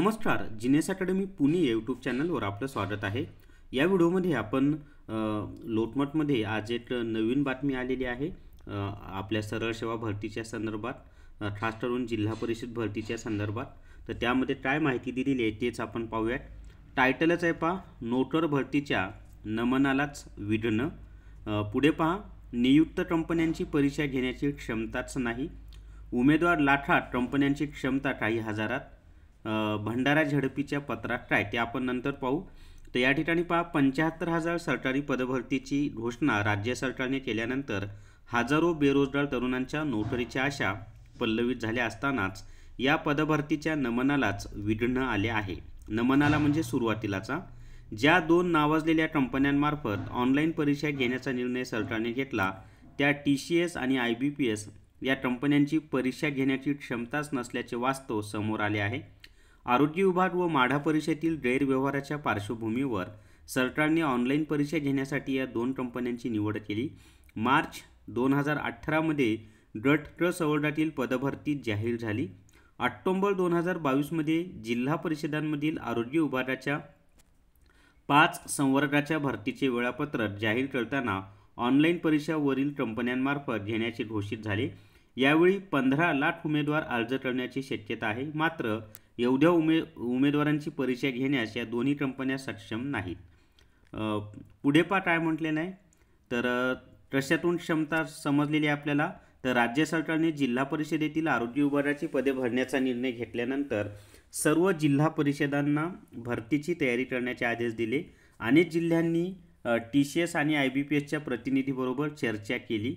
नमस्कार जिनेस academy Pune YouTube चॅनलवर आपलं स्वागत आहे या व्हिडिओमध्ये आपण लोटमटमध्ये आज एक नवीन बातमी आलेली आहे आपल्या सरळ सेवा भरतीच्या संदर्भात खास करून जिल्हा परिषद भरतीच्या संदर्भात तर त्यामध्ये काय माहिती दिलेली आहे तेच आपण पाहूयात टायटलच आहे पहा नोटर भरतीच्या नमनालाच विघ्न पुढे पहा नियुक्त कंपन्यांची परीक्षा घेण्याची क्षमताच नाही उमेदवार लाखात कंपन्यांची क्षमता काही हजारात भंडारा झडपीच्या पत्रात काय ते आपण नंतर पाहू तर या ठिकाणी पहा पंच्याहत्तर हजार सरकारी पदभरतीची घोषणा राज्य सरकारने केल्यानंतर हजारो बेरोजगार तरुणांच्या नोकरीच्या आशा पल्लवित झाल्या असतानाच या पदभरतीच्या नमनालाच विघ्न आले आहे नमनाला म्हणजे सुरुवातीलाचा ज्या दोन नावाजलेल्या कंपन्यांमार्फत ऑनलाईन परीक्षा घेण्याचा निर्णय सरकारने घेतला त्या टी सी एस आणि आय बी पी एस या कंपन्यांची परीक्षा घेण्याची क्षमताच नसल्याचे वास्तव समोर आले आहे आरोग्य विभाग व माढा परिषदेतील गैरव्यवहाराच्या पार्श्वभूमीवर सरकारने ऑनलाईन परीक्षा घेण्यासाठी या दोन कंपन्यांची निवड केली मार्च दोन हजार अठरामध्ये गट क संवर्गातील पदभरती जाहीर झाली ऑक्टोंबर दोन हजार बावीसमध्ये जिल्हा परिषदांमधील आरोग्य विभागाच्या पाच संवर्गाच्या भरतीचे वेळापत्रक जाहीर करताना ऑनलाईन परीक्षावरील कंपन्यांमार्फत घेण्याचे घोषित झाले यावेळी पंधरा लाख उमेदवार अर्ज करण्याची शक्यता आहे मात्र एवढ्या उमे उमेदवारांची परिचय घेण्यास या दोन्ही कंपन्या सक्षम नाहीत पुढे पा काय म्हटले नाही तर रशियातून क्षमता समजलेली आपल्याला तर राज्य सरकारने जिल्हा परिषदेतील आरोग्य विभागाची पदे भरण्याचा निर्णय घेतल्यानंतर सर्व जिल्हा परिषदांना भरतीची तयारी करण्याचे आदेश दिले अनेक जिल्ह्यांनी टी सी एस आणि आय बी पी एसच्या प्रतिनिधीबरोबर चर्चा केली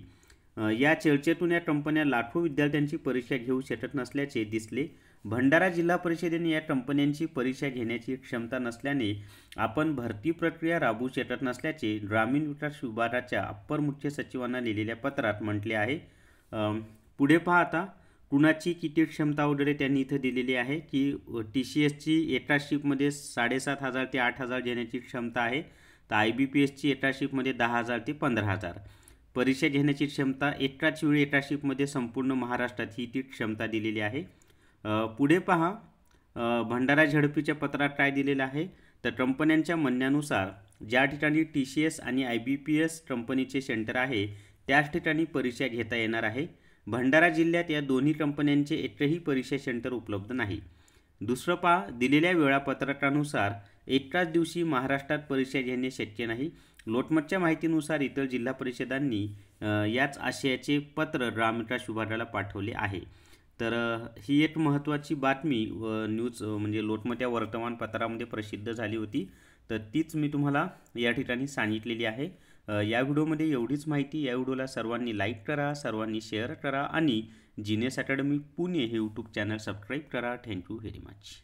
या चर्चेतून या कंपन्या लाखो विद्यार्थ्यांची परीक्षा घेऊ शकत नसल्याचे दिसले भंडारा जिल्हा परिषदेने या कंपन्यांची परीक्षा घेण्याची क्षमता नसल्याने आपण भरती प्रक्रिया राबवू शकत नसल्याचे ग्रामीण विकास विभागाच्या अप्पर मुख्य सचिवांना लिहिलेल्या पत्रात म्हटले आहे पुढे पहा आता कुणाची किती क्षमता वगैरे त्यांनी इथं दिलेली आहे की टी सी एसची एका शिपमध्ये साडेसात हजार ते आठ हजार घेण्याची क्षमता आहे तर आय बी पी एसची एका शिपमध्ये दहा हजार ते पंधरा हजार परीक्षा घेण्याची क्षमता एकाच वेळी एका शिफ्टमध्ये संपूर्ण महाराष्ट्रात ही ती क्षमता दिलेली आहे पुढे पहा भंडारा झडपीच्या पत्रात काय दिलेलं आहे तर कंपन्यांच्या म्हणण्यानुसार ज्या ठिकाणी टी सी एस आणि आय बी पी एस कंपनीचे सेंटर आहे त्याच ठिकाणी परीक्षा घेता येणार आहे भंडारा जिल्ह्यात या दोन्ही कंपन्यांचे एकही परीक्षा सेंटर उपलब्ध नाही दुसरं पहा दिलेल्या वेळापत्रकानुसार एकाच दिवशी महाराष्ट्रात परीक्षा घेणे शक्य नाही लोटमतच्या माहितीनुसार इतर जिल्हा परिषदांनी याच आशयाचे पत्र रामविकास विभागाला पाठवले आहे तर ही एक महत्त्वाची बातमी न्यूज म्हणजे लोटमत या वर्तमानपत्रामध्ये प्रसिद्ध झाली होती तर तीच मी तुम्हाला या ठिकाणी सांगितलेली आहे या व्हिडिओमध्ये एवढीच माहिती या व्हिडिओला सर्वांनी लाईक करा सर्वांनी शेअर करा आणि जिनेस अकॅडमी पुणे हे यूट्यूब चॅनल सबस्क्राईब करा थँक्यू व्हेरी मच